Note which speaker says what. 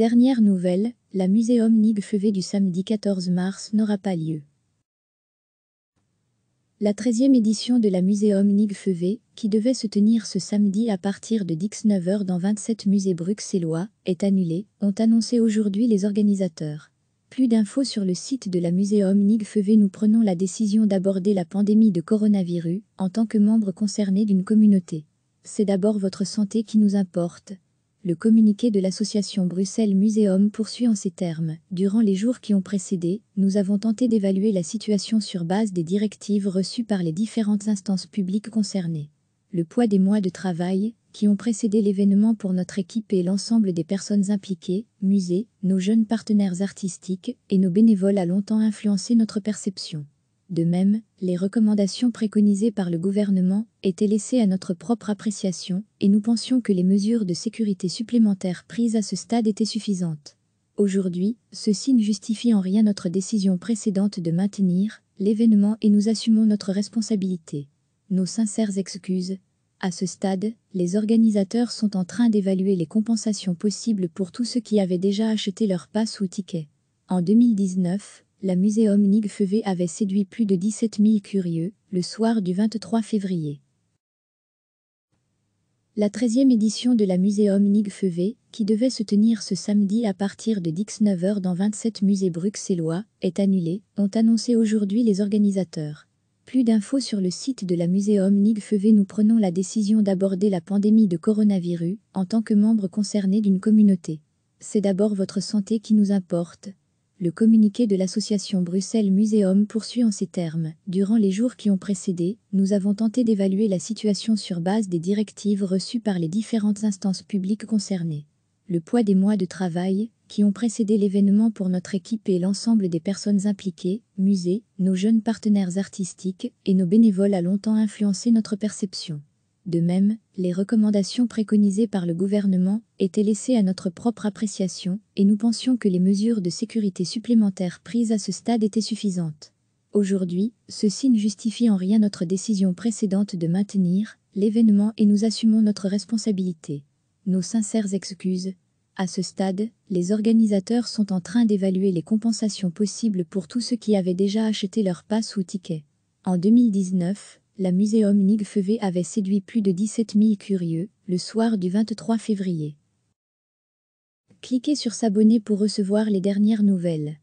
Speaker 1: Dernière nouvelle, la Muséum Feuvé du samedi 14 mars n'aura pas lieu. La 13e édition de la Muséum Feuvé, qui devait se tenir ce samedi à partir de 19h dans 27 musées bruxellois, est annulée, ont annoncé aujourd'hui les organisateurs. Plus d'infos sur le site de la Muséum Feuvé Nous prenons la décision d'aborder la pandémie de coronavirus en tant que membre concerné d'une communauté. C'est d'abord votre santé qui nous importe, le communiqué de l'association Bruxelles Muséum poursuit en ces termes. Durant les jours qui ont précédé, nous avons tenté d'évaluer la situation sur base des directives reçues par les différentes instances publiques concernées. Le poids des mois de travail qui ont précédé l'événement pour notre équipe et l'ensemble des personnes impliquées, musées, nos jeunes partenaires artistiques et nos bénévoles a longtemps influencé notre perception. De même, les recommandations préconisées par le gouvernement étaient laissées à notre propre appréciation et nous pensions que les mesures de sécurité supplémentaires prises à ce stade étaient suffisantes. Aujourd'hui, ceci ne justifie en rien notre décision précédente de maintenir l'événement et nous assumons notre responsabilité. Nos sincères excuses. À ce stade, les organisateurs sont en train d'évaluer les compensations possibles pour tous ceux qui avaient déjà acheté leur passe ou ticket. En 2019, la Muséum Nig avait séduit plus de 17 000 curieux le soir du 23 février. La 13e édition de la Muséum Nig qui devait se tenir ce samedi à partir de 19h dans 27 musées bruxellois, est annulée, ont annoncé aujourd'hui les organisateurs. Plus d'infos sur le site de la Muséum Nig Nous prenons la décision d'aborder la pandémie de coronavirus en tant que membre concerné d'une communauté. C'est d'abord votre santé qui nous importe, le communiqué de l'association Bruxelles Muséum poursuit en ces termes. Durant les jours qui ont précédé, nous avons tenté d'évaluer la situation sur base des directives reçues par les différentes instances publiques concernées. Le poids des mois de travail qui ont précédé l'événement pour notre équipe et l'ensemble des personnes impliquées, musées, nos jeunes partenaires artistiques et nos bénévoles a longtemps influencé notre perception. De même, les recommandations préconisées par le gouvernement étaient laissées à notre propre appréciation et nous pensions que les mesures de sécurité supplémentaires prises à ce stade étaient suffisantes. Aujourd'hui, ceci ne justifie en rien notre décision précédente de maintenir l'événement et nous assumons notre responsabilité. Nos sincères excuses. À ce stade, les organisateurs sont en train d'évaluer les compensations possibles pour tous ceux qui avaient déjà acheté leur passe ou ticket. En 2019, la Muséum omnique avait séduit plus de 17 000 curieux le soir du 23 février. Cliquez sur S'abonner pour recevoir les dernières nouvelles.